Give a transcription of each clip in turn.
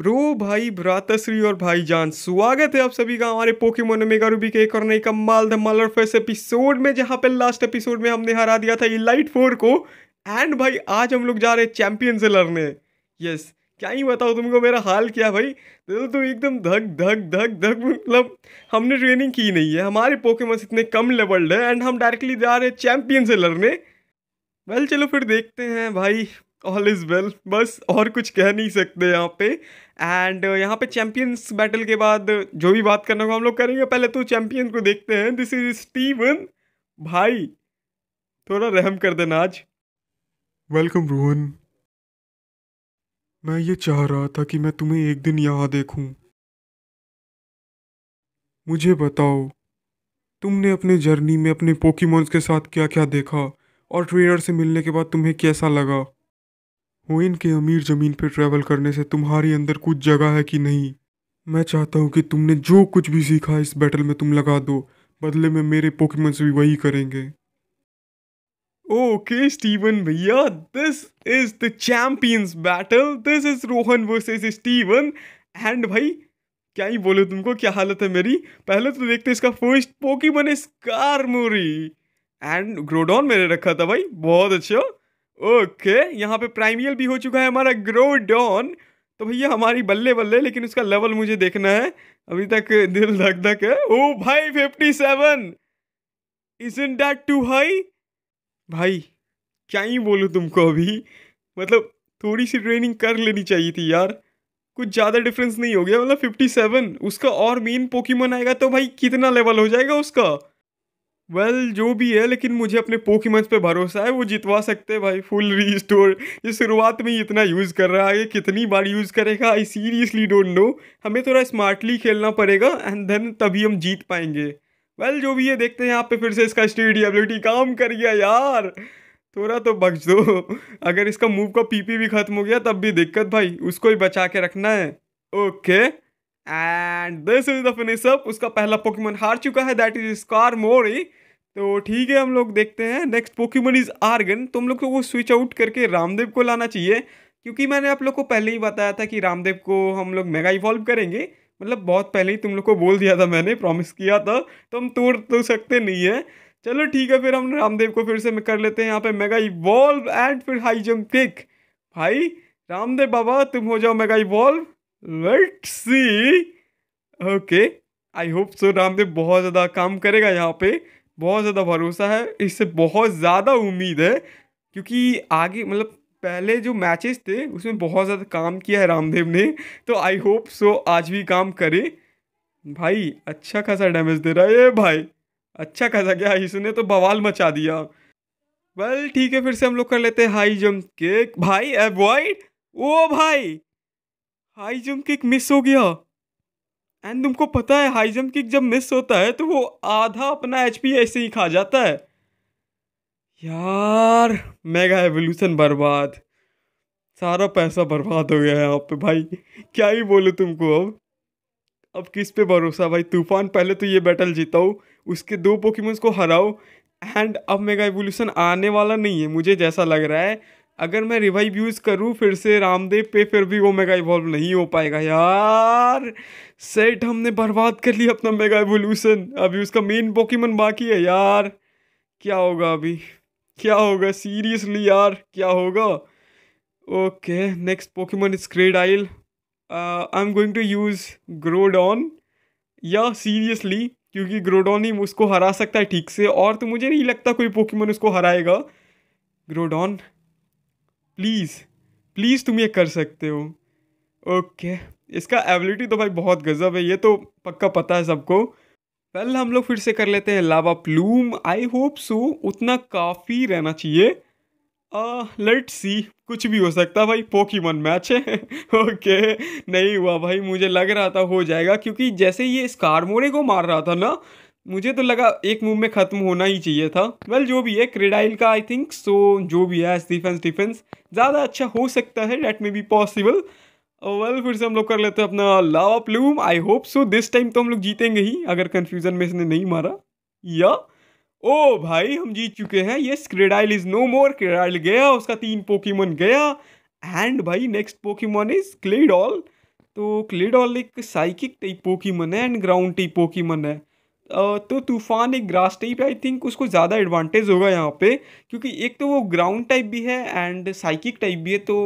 bro भाई भ्रातश्री और भाई जान स्वागत है आप सभी का हमारे पोकेमोन मेगा रूबी के एक और नई कमाल धमाल और फेस एपिसोड में जहां पे लास्ट एपिसोड में हमने हरा दिया था इलाइट फोर को एंड भाई आज हम लोग जा रहे हैं चैंपियन से लड़ने यस क्या ही बताओ तुमको मेरा हाल क्या भाई दिल तो एकदम धक धक धक धक मतलब हमने ट्रेनिंग की नहीं है हमारे पोकेमोन्स इतने कम लेवल्ड है एंड हम डायरेक्टली जा रहे हैं चैंपियन से लड़ने वेल चलो फिर देखते हैं भाई ऑल इज़ वेल बस और कुछ कह नहीं सकते यहाँ पे एंड uh, यहाँ पे चैम्पियंस बैटल के बाद जो भी बात करने को हम लोग करेंगे पहले तो चैम्पियन को देखते हैं दिस इज स्टीवन भाई थोड़ा रहम कर देना आज वेलकम रोहन मैं ये चाह रहा था कि मैं तुम्हें एक दिन यहाँ देखूं मुझे बताओ तुमने अपने जर्नी में अपने पोकीमोन्स के साथ क्या क्या देखा और ट्रेनर से मिलने के बाद तुम्हें कैसा लगा ओइन के अमीर ज़मीन पर ट्रैवल करने से तुम्हारे अंदर कुछ जगह है कि नहीं मैं चाहता हूँ कि तुमने जो कुछ भी सीखा इस बैटल में तुम लगा दो बदले में मेरे पोकेमंस भी वही करेंगे ओके स्टीवन भैया this is the champions battle this is Rohan versus Steven and भाई क्या ही बोले तुमको क्या हालत है मेरी पहले तो देखते इसका first Pokemon Skarmory and Groudon मैंने रखा था भाई बहुत अच्छा ओके यहाँ पे प्राइमियल भी हो चुका है हमारा ग्रो डॉन तो भैया हमारी बल्ले बल्ले लेकिन उसका लेवल मुझे देखना है अभी तक दिल धक धक है ओ भाई fifty seven is in that too high भाई क्या ही बोलूँ तुमको अभी मतलब थोड़ी सी ट्रेनिंग कर लेनी चाहिए थी यार कुछ ज़्यादा डिफरेंस नहीं हो गया मतलब फिफ्टी सेवन उसका और मेन पोकीमोन आएगा तो भाई कितना लेवल हो जाएगा उसका वेल well, जो भी है लेकिन मुझे अपने पोकीमंस पे भरोसा है वो जितवा सकते हैं भाई फुल रीस्टोर ये शुरुआत में ही इतना यूज़ कर रहा है ये कितनी बार यूज़ करेगा आई सीरियसली डोंट नो हमें थोड़ा स्मार्टली खेलना पड़ेगा एंड देन तभी हम जीत पाएंगे वेल well, जो भी है देखते हैं यहाँ पे फिर से इसका स्टेडियबिलिटी काम कर गया यार थोड़ा तो बख्श दो अगर इसका मूव का पी भी ख़त्म हो गया तब भी दिक्कत भाई उसको ही बचा के रखना है okay and this is the finish up उसका पहला पोकीमन हार चुका है दैट इज स्कार ही तो ठीक है हम लोग देखते हैं नेक्स्ट पोकीमन इज आर्गन तुम लोग को वो स्विच आउट करके रामदेव को लाना चाहिए क्योंकि मैंने आप लोग को पहले ही बताया था कि रामदेव को हम लोग मेगा इवॉल्व करेंगे मतलब बहुत पहले ही तुम लोग को बोल दिया था मैंने प्रॉमिस किया था तो हम तोड़ तो सकते नहीं है चलो ठीक है फिर हम रामदेव को फिर से कर लेते हैं यहाँ पे मेगा इवॉल्व एंड फिर हाई जम्प किक भाई रामदेव बाबा तुम हो जाओ mega evolve let see okay I hope so Ramdev बहुत ज़्यादा काम करेगा यहाँ पे बहुत ज़्यादा भरोसा है इससे बहुत ज़्यादा उम्मीद है क्योंकि आगे मतलब पहले जो मैचेस थे उसमें बहुत ज़्यादा काम किया है रामदेव ने तो आई होप सो आज भी काम करे भाई अच्छा खासा डैमेज दे रहा है भाई अच्छा खासा क्या इसने तो बवाल मचा दिया वेल ठीक है फिर से हम लोग कर लेते हैं हाई जंप केक भाई एवॉइड ओ भाई हाई जंप केक मिस हो गया एंड तुमको पता है हाई जंप किक जब मिस होता है तो वो आधा अपना एच पी ऐसे ही खा जाता है यार मेगा एवोल्यूशन बर्बाद सारा पैसा बर्बाद हो गया है यहाँ पे भाई क्या ही बोलूँ तुमको अब अब किस पे भरोसा भाई तूफान पहले तो ये बैटल जीताओ उसके दो पोकीमेंस को हराओ एंड अब मेगा एवोल्यूशन आने वाला नहीं है मुझे जैसा लग रहा है अगर मैं रिवाइव यूज़ करूँ फिर से रामदेव पे फिर भी वो मेगा इवॉल्व नहीं हो पाएगा यार सेट हमने बर्बाद कर लिया अपना मेगा एवोल्यूशन अभी उसका मेन पॉकीमन बाकी है यार क्या होगा अभी क्या होगा सीरियसली यार क्या होगा okay next Pokemon is great I'll I am going to use Groudon या सीरियसली क्योंकि ग्रोडॉन ही उसको हरा सकता है ठीक से और तो मुझे नहीं लगता कोई पोकीमन उसको हराएगा ग्रोडॉन प्लीज़ प्लीज़ तुम ये कर सकते हो ओके इसका एबिलिटी तो भाई बहुत गजब है ये तो पक्का पता है सबको पहले हम लोग फिर से कर लेते हैं लावा प्लूम आई होप सो उतना काफ़ी रहना चाहिए लेट सी कुछ भी हो सकता भाई पोकी मन मैच है ओके नहीं हुआ भाई मुझे लग रहा था हो जाएगा क्योंकि जैसे ये स्कारमोरे को मार रहा था ना मुझे तो लगा एक मूव में ख़त्म होना ही चाहिए था वेल well, जो भी है क्रेडाइल का आई थिंक सो जो भी है डिफेंस डिफेंस ज़्यादा अच्छा हो सकता है that may be possible well फिर से हम लोग कर लेते हैं अपना lava plume I hope so this time तो हम लोग जीतेंगे ही अगर कन्फ्यूज़न में इसने नहीं मारा या ओ oh, भाई हम जीत चुके हैं ये क्रेडाइल इज़ नो मोर क्रेडाइल गया उसका तीन पोकीमोन गया एंड भाई नेक्स्ट पोकीमोन इज़ क्लेडॉल तो क्लेडॉल एक साइकिक टाइप पोकीमोन है एंड ग्राउंड टाइप पोकीमोन है तो तूफ़ान एक ग्रास टाइप है आई थिंक उसको ज़्यादा एडवांटेज होगा यहाँ पे क्योंकि एक तो वो ग्राउंड टाइप भी है एंड साइकिक टाइप भी है तो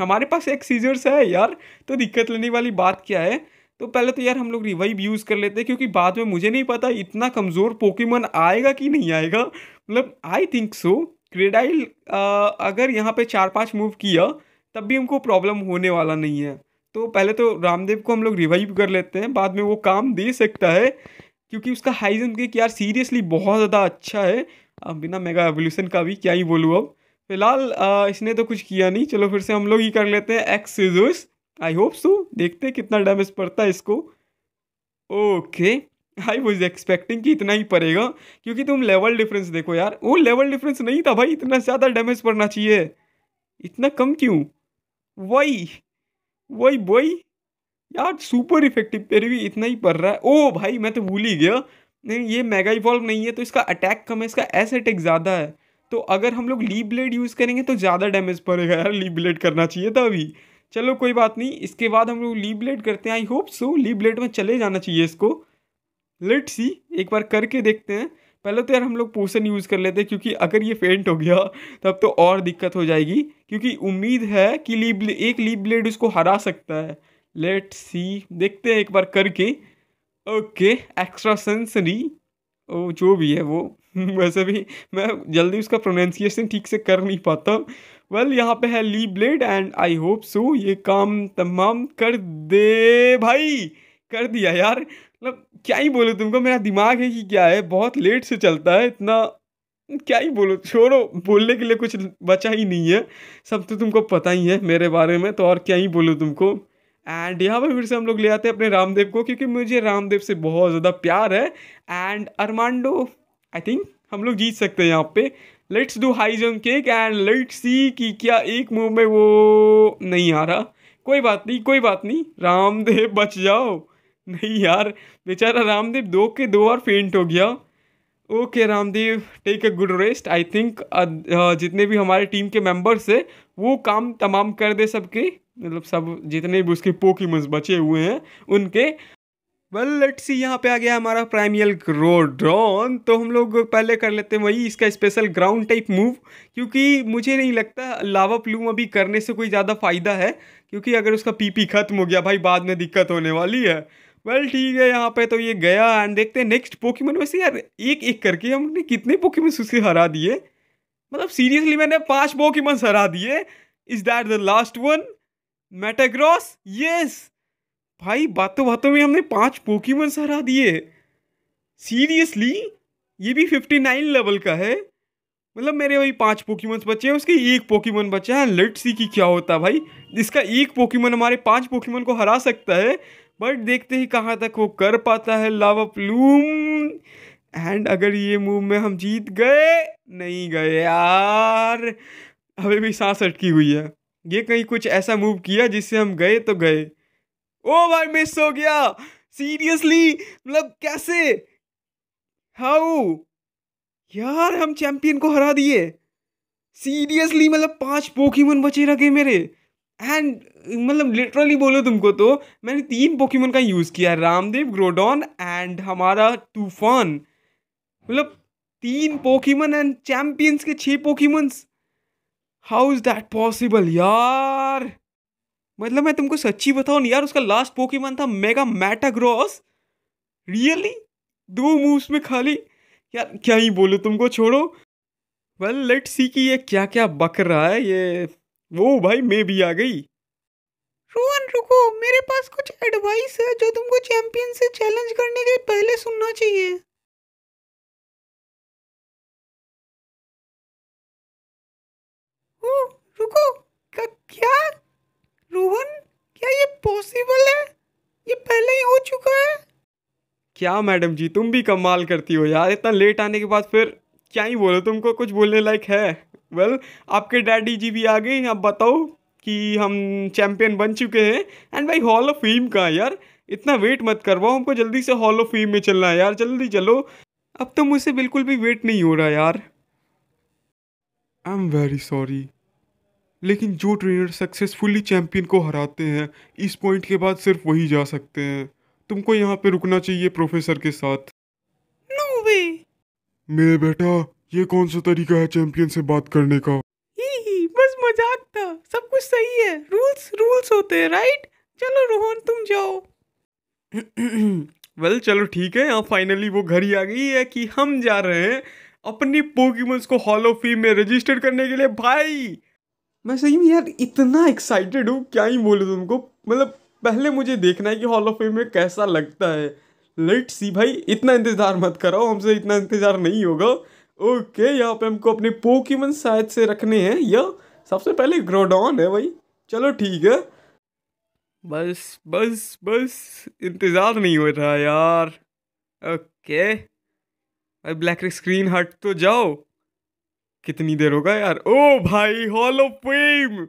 हमारे पास एक सीजर्स है यार तो दिक्कत लेने वाली बात क्या है तो पहले तो यार हम लोग रिवाइव यूज़ कर लेते हैं क्योंकि बाद में मुझे नहीं पता इतना कमज़ोर पोकेमन आएगा कि नहीं आएगा मतलब आई थिंक सो क्रेडाइल अगर यहाँ पे चार पांच मूव किया तब भी हमको प्रॉब्लम होने वाला नहीं है तो पहले तो रामदेव को हम लोग रिवाइव कर लेते हैं बाद में वो काम दे सकता है क्योंकि उसका हाइजन देख यार सीरियसली बहुत ज़्यादा अच्छा है अब बिना मेगा एवोल्यूशन का भी क्या ही बोलूँ अब फिलहाल इसने तो कुछ किया नहीं चलो फिर से हम लोग ही कर लेते हैं X scissors I hope so देखते हैं कितना डैमेज पड़ता है इसको ओके आई वॉज एक्सपेक्टिंग कि इतना ही पड़ेगा क्योंकि तुम लेवल डिफरेंस देखो यार वो लेवल डिफरेंस नहीं था भाई इतना ज़्यादा डैमेज पड़ना चाहिए इतना कम क्यों वही वही वही यार सुपर इफेक्टिव तेरे भी इतना ही पड़ रहा है ओ भाई मैं तो भूल ही गया नहीं ये मेगा इवॉल्व नहीं है तो इसका अटैक कम है इसका एस अटैक ज़्यादा है तो अगर हम लोग ली ब्लेड यूज़ करेंगे तो ज़्यादा डैमेज पड़ेगा यार ली ब्लेड करना चाहिए था अभी चलो कोई बात नहीं इसके बाद हम लोग ली ब्लेड करते हैं आई होप सो ली ब्लेड में चले जाना चाहिए इसको लेट सी एक बार करके देखते हैं पहले तो यार हम लोग पोषण यूज़ कर लेते हैं क्योंकि अगर ये फेंट हो गया तब तो और दिक्कत हो जाएगी क्योंकि उम्मीद है कि ली एक ली ब्लेड उसको हरा सकता है लेट सी देखते हैं एक बार करके ओके एक्स्ट्रा सेंसरी ओ जो भी है वो वैसे भी मैं जल्दी उसका प्रोनाउंसिएशन ठीक से कर नहीं पाता वेल well, यहाँ पे है leaf blade and I hope so ये काम तमाम कर दे भाई कर दिया यार मतलब क्या ही बोलो तुमको मेरा दिमाग है कि क्या है बहुत लेट से चलता है इतना क्या ही बोलो छोड़ो बोलने के लिए कुछ बचा ही नहीं है सब तो तुमको पता ही है मेरे बारे में तो और क्या ही बोलो तुमको एंड यहाँ पर फिर से हम लोग ले आते हैं अपने रामदेव को क्योंकि मुझे रामदेव से बहुत ज़्यादा प्यार है एंड अरमांडो आई थिंक हम लोग जीत सकते हैं यहाँ पे let's do high jump kick and let's see कि क्या एक मूव में वो नहीं आ रहा कोई बात नहीं कोई बात नहीं रामदेव बच जाओ नहीं यार बेचारा रामदेव दो के दो बार फेंट हो गया okay Ramdev take a good rest I think जितने भी हमारे टीम के मेंबर्स है वो काम तमाम कर दे सबके मतलब सब जितने भी उसके पोकीमंस बचे हुए हैं उनके वेल लेट सी यहाँ पे आ गया हमारा प्राइमियल ड्रॉन तो हम लोग पहले कर लेते हैं वही इसका स्पेशल ग्राउंड टाइप मूव क्योंकि मुझे नहीं लगता लावा प्लूम अभी करने से कोई ज़्यादा फ़ायदा है क्योंकि अगर उसका पीपी ख़त्म हो गया भाई बाद में दिक्कत होने वाली है वेल well, ठीक है यहाँ पे तो ये गया एंड देखते हैं नेक्स्ट पोकीमन में से यार एक एक करके हमने कितने पोकीमन उसे हरा दिए मतलब सीरियसली मैंने पांच पोकीमन हरा दिए is that the last one Metagross yes भाई बातों बातों में हमने पांच पोकीमन हरा दिए सीरियसली ये भी फिफ्टी नाइन लेवल का है मतलब मेरे वही पांच पोकीमोन्स बचे हैं उसके एक पोकीमन बचा है लेट्स सी की क्या होता है भाई जिसका एक पोकीमन हमारे पांच पोकीमन को हरा सकता है बट देखते ही कहाँ तक वो कर पाता है लावा प्लूम एंड अगर ये मूव में हम जीत गए नहीं गए यार अभी भी सांस अटकी हुई है ये कहीं कुछ ऐसा मूव किया जिससे हम गए तो गए ओ भाई मिस हो गया सीरियसली मतलब कैसे हाउ यार हम चैंपियन को हरा दिए सीरियसली मतलब पांच पोकीमोन बचे रखे मेरे एंड मतलब लिटरली बोलो तुमको तो मैंने तीन पोकेमोन का यूज़ किया रामदेव ग्रोडॉन एंड हमारा तूफान मतलब तीन पोकीमन एंड चैम्पियंस के छः Pokemons how is that possible यार मतलब मैं तुमको सच्ची बताऊँ यार उसका लास्ट पोकीमन था मेगा मैटाग्रॉस रियली दो मूव्स में खाली यार क्या ही बोलो तुमको छोड़ो वेल लेट सी कि ये क्या क्या बक रहा है ये वो भाई मैं भी आ गई रोहन रुको मेरे पास कुछ एडवाइस है जो तुमको चैंपियन से चैलेंज करने के पहले सुनना चाहिए ओ, रुको क, क्या रोहन क्या ये पॉसिबल है ये पहले ही हो चुका है क्या मैडम जी तुम भी कमाल करती हो यार इतना लेट आने के बाद फिर क्या ही बोलो तुमको कुछ बोलने लायक है वेल well, आपके डैडी जी भी आ गए आप बताओ कि हम चैम्पियन बन चुके हैं एंड भाई हॉल ऑफ फेम का यार इतना वेट मत करवाओ हमको जल्दी से हॉल ऑफ फेम में चलना है यार जल्दी चलो अब तो मुझसे बिल्कुल भी वेट नहीं हो रहा यार आई एम वेरी सॉरी लेकिन जो ट्रेनर सक्सेसफुली चैम्पियन को हराते हैं इस पॉइंट के बाद सिर्फ वही जा सकते हैं तुमको यहाँ पे रुकना चाहिए प्रोफेसर के साथ मेरे बेटा ये कौन सा तरीका है चैंपियन से बात करने का ही ही बस मजाक था सब कुछ सही है रूल्स रूल्स होते हैं राइट चलो रोहन तुम जाओ वेल चलो ठीक है यहाँ फाइनली वो घर ही आ गई है कि हम जा रहे हैं अपनी पोकीमोन्स को हॉल ऑफ फेम में रजिस्टर करने के लिए भाई मैं सही में यार इतना एक्साइटेड हूँ क्या ही बोले तुमको मतलब पहले मुझे देखना है कि हॉल ऑफ फेम में कैसा लगता है लेट सी भाई इतना इंतज़ार मत करो हमसे इतना इंतज़ार नहीं होगा ओके यहाँ पे हमको अपने पोकीमन शायद से रखने हैं या सबसे पहले ग्रोडॉन है भाई चलो ठीक है बस बस बस इंतज़ार नहीं हो रहा यार ओके भाई ब्लैक स्क्रीन हट तो जाओ कितनी देर होगा यार ओ भाई हॉल ऑफ फेम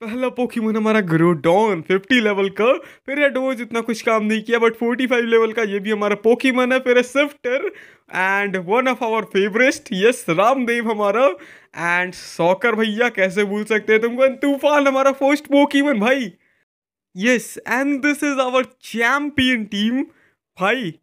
पहला पोकीमोन हमारा ग्रोडॉन फिफ्टी लेवल का फिर है डोज इतना कुछ काम नहीं किया बट फोर्टी फाइव लेवल का ये भी हमारा पोकीमोन है फिर है Shiftry and one of our favourest yes Ramdev हमारा एंड सॉकर भैया कैसे भूल सकते हैं तुमको तूफान हमारा फर्स्ट पोकीमोन भाई yes and this is our champion team भाई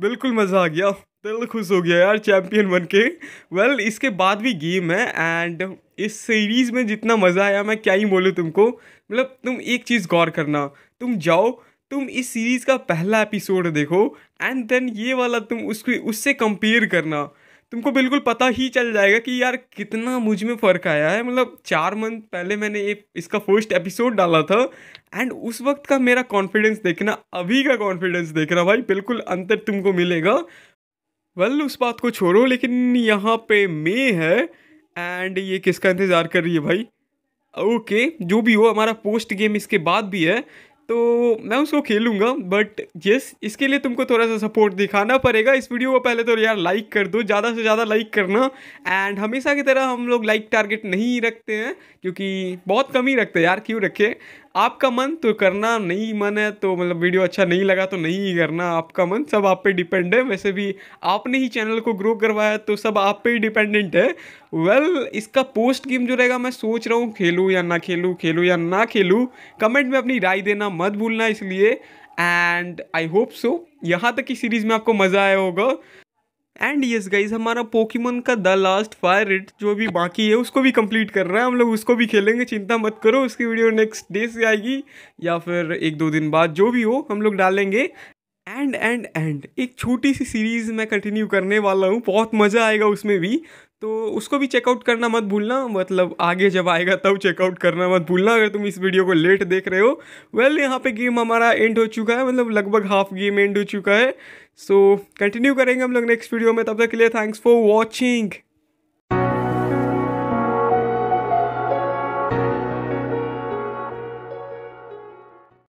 बिल्कुल मज़ा आ गया दिल खुश हो गया यार चैम्पियन बन के वेल well, इसके बाद भी गेम है एंड इस सीरीज़ में जितना मज़ा आया मैं क्या ही बोलूँ तुमको मतलब तुम एक चीज़ गौर करना तुम जाओ तुम इस सीरीज़ का पहला एपिसोड देखो एंड देन ये वाला तुम उसको उससे कंपेयर करना तुमको बिल्कुल पता ही चल जाएगा कि यार कितना मुझ में फ़र्क आया है मतलब चार मंथ पहले मैंने ये इसका फर्स्ट एपिसोड डाला था एंड उस वक्त का मेरा कॉन्फिडेंस देखना अभी का कॉन्फिडेंस देखना भाई बिल्कुल अंतर तुमको मिलेगा वेल well, उस बात को छोड़ो लेकिन यहाँ पे मे है एंड ये किसका इंतज़ार कर रही है भाई ओके okay, जो भी हो हमारा पोस्ट गेम इसके बाद भी है तो मैं उसको खेलूँगा बट यस इसके लिए तुमको थोड़ा सा सपोर्ट दिखाना पड़ेगा इस वीडियो को पहले तो यार लाइक कर दो ज़्यादा से ज़्यादा लाइक करना एंड हमेशा की तरह हम लोग लाइक टारगेट नहीं रखते हैं क्योंकि बहुत कम ही रखते हैं यार क्यों रखे आपका मन तो करना नहीं मन है तो मतलब वीडियो अच्छा नहीं लगा तो नहीं करना आपका मन सब आप पे डिपेंड है वैसे भी आपने ही चैनल को ग्रो करवाया तो सब आप पे ही डिपेंडेंट है वेल well, इसका पोस्ट गेम जो रहेगा मैं सोच रहा हूँ खेलूँ या ना खेलूँ खेलूँ या ना खेलूँ कमेंट में अपनी राय देना मत भूलना इसलिए एंड आई होप सो यहाँ तक की सीरीज़ में आपको मज़ा आया होगा एंड यस गाइज हमारा पोकीमोन का द लास्ट फायर रेट जो भी बाकी है उसको भी कंप्लीट कर रहा है हम लोग उसको भी खेलेंगे चिंता मत करो उसकी वीडियो नेक्स्ट डे से आएगी या फिर एक दो दिन बाद जो भी हो हम लोग डालेंगे एंड एंड एंड एक छोटी सी सीरीज़ मैं कंटिन्यू करने वाला हूँ बहुत मज़ा आएगा उसमें भी तो उसको भी चेकआउट करना मत भूलना मतलब आगे जब आएगा तब चेकआउट करना मत भूलना अगर तुम इस वीडियो को लेट देख रहे हो वेल well, यहाँ पे गेम हमारा एंड हो चुका है मतलब लगभग हाफ गेम एंड हो चुका है सो so, कंटिन्यू करेंगे हम लोग नेक्स्ट वीडियो में तब तक के लिए थैंक्स फॉर वॉचिंग